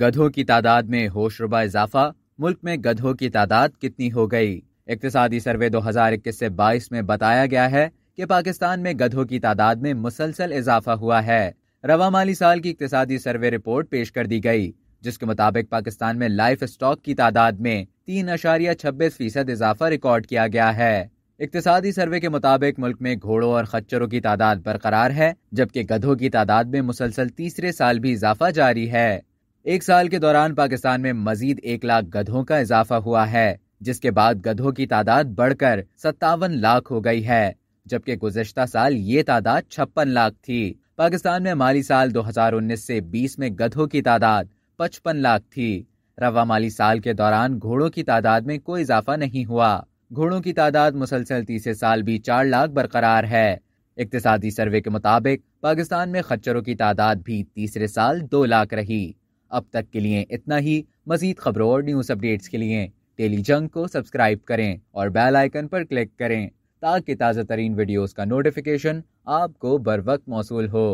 गधों की तादाद में होशरुबा इजाफा मुल्क में गधों की तादाद कितनी हो गई इकतदी सर्वे 2021 से 22 में बताया गया है कि पाकिस्तान में गधों की तादाद में मुसलसल इजाफा हुआ है रवा माली साल की इकतदी सर्वे रिपोर्ट पेश कर दी गई जिसके मुताबिक पाकिस्तान में लाइफ स्टॉक की तादाद में तीन अशारिया छब्बीस फीसद इजाफा रिकॉर्ड किया गया है इकतसादी सर्वे के मुताबिक मुल्क में घोड़ों और खच्चरों की तादाद बरकरार है जबकि गधों की तादाद में मुसलसल तीसरे साल भी इजाफा जारी है एक साल के दौरान पाकिस्तान में मजीद एक लाख गधों का इजाफा हुआ है जिसके बाद गधों की तादाद बढ़कर सत्तावन लाख हो गई है जबकि गुजशत साल ये तादाद छप्पन लाख थी पाकिस्तान में माली साल 2019 से 20 में गधों की तादाद 55 लाख थी रवा माली साल के दौरान घोड़ों की तादाद में कोई इजाफा नहीं हुआ घोड़ों की तादाद मुसलसल तीसरे साल भी चार लाख बरकरार है इकतदी सर्वे के मुताबिक पाकिस्तान में खच्चरों की तादाद भी तीसरे साल दो लाख रही अब तक के लिए इतना ही मजीद खबरों और न्यूज़ अपडेट्स के लिए डेली जंग को सब्सक्राइब करें और बेल आइकन पर क्लिक करें ताकि ताज़ा तरीन वीडियोज़ का नोटिफिकेशन आपको बर वक्त मौसू हो